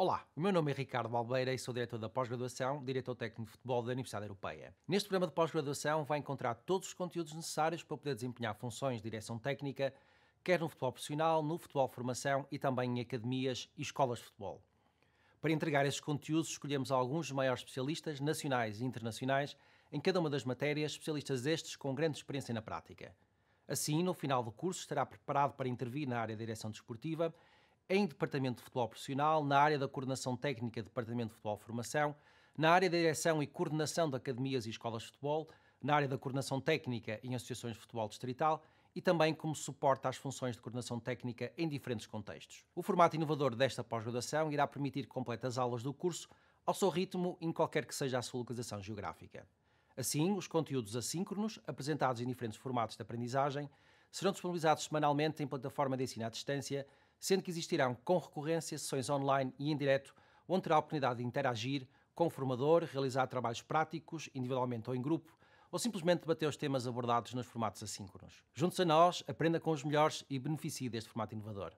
Olá, o meu nome é Ricardo Balbeira e sou diretor da pós-graduação, diretor técnico de futebol da Universidade Europeia. Neste programa de pós-graduação vai encontrar todos os conteúdos necessários para poder desempenhar funções de direção técnica, quer no futebol profissional, no futebol formação e também em academias e escolas de futebol. Para entregar estes conteúdos, escolhemos alguns dos maiores especialistas nacionais e internacionais em cada uma das matérias, especialistas estes com grande experiência na prática. Assim, no final do curso, estará preparado para intervir na área de direção desportiva em Departamento de Futebol Profissional, na área da coordenação técnica Departamento de Futebol Formação, na área da direção e coordenação de academias e escolas de futebol, na área da coordenação técnica em associações de futebol distrital e também como suporte às funções de coordenação técnica em diferentes contextos. O formato inovador desta pós-graduação irá permitir completas aulas do curso ao seu ritmo em qualquer que seja a sua localização geográfica. Assim, os conteúdos assíncronos, apresentados em diferentes formatos de aprendizagem, serão disponibilizados semanalmente em plataforma de ensino à distância sendo que existirão com recorrência sessões online e em direto, onde terá a oportunidade de interagir com o formador, realizar trabalhos práticos, individualmente ou em grupo, ou simplesmente debater os temas abordados nos formatos assíncronos. Junte-se a nós, aprenda com os melhores e beneficie deste formato inovador.